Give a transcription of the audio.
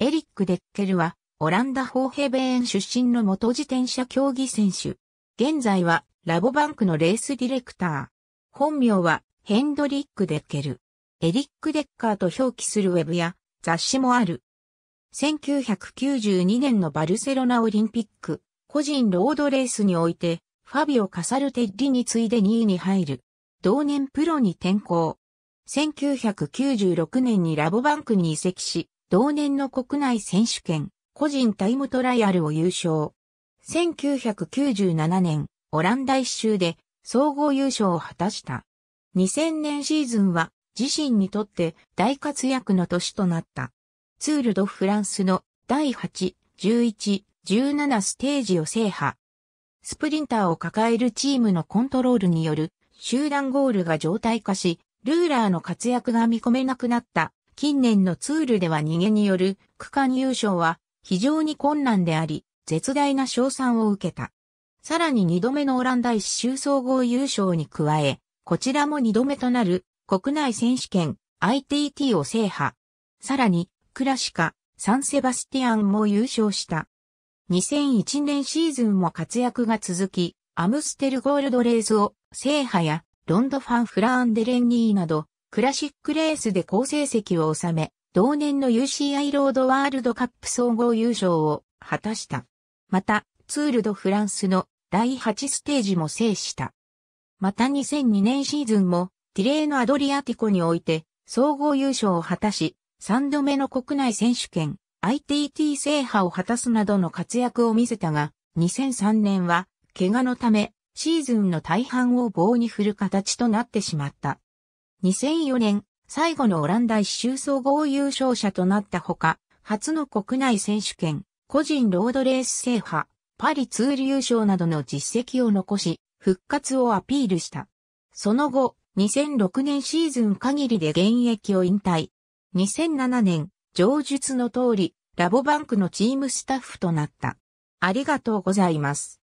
エリック・デッケルは、オランダホーヘベーン出身の元自転車競技選手。現在は、ラボバンクのレースディレクター。本名は、ヘンドリック・デッケル。エリック・デッカーと表記するウェブや、雑誌もある。1992年のバルセロナオリンピック、個人ロードレースにおいて、ファビオ・カサルテッリに次いで2位に入る。同年プロに転向。1996年にラボバンクに移籍し、同年の国内選手権、個人タイムトライアルを優勝。1997年、オランダ一周で総合優勝を果たした。2000年シーズンは自身にとって大活躍の年となった。ツールドフランスの第8、11、17ステージを制覇。スプリンターを抱えるチームのコントロールによる集団ゴールが常態化し、ルーラーの活躍が見込めなくなった近年のツールでは逃げによる区間優勝は非常に困難であり、絶大な賞賛を受けた。さらに2度目のオランダ一周総合優勝に加え、こちらも2度目となる国内選手権 ITT を制覇。さらに、クラシカ、サンセバスティアンも優勝した。2001年シーズンも活躍が続き、アムステルゴールドレースを制覇や、ロンドファン・フラーンデレンニーなど、クラシックレースで好成績を収め、同年の UCI ロードワールドカップ総合優勝を果たした。また、ツールドフランスの第8ステージも制した。また2002年シーズンも、ティレーのアドリアティコにおいて、総合優勝を果たし、3度目の国内選手権、ITT 制覇を果たすなどの活躍を見せたが、2003年は、怪我のため、シーズンの大半を棒に振る形となってしまった。2004年、最後のオランダ一周総合優勝者となったほか、初の国内選手権、個人ロードレース制覇、パリツール優勝などの実績を残し、復活をアピールした。その後、2006年シーズン限りで現役を引退。2007年、上述の通り、ラボバンクのチームスタッフとなった。ありがとうございます。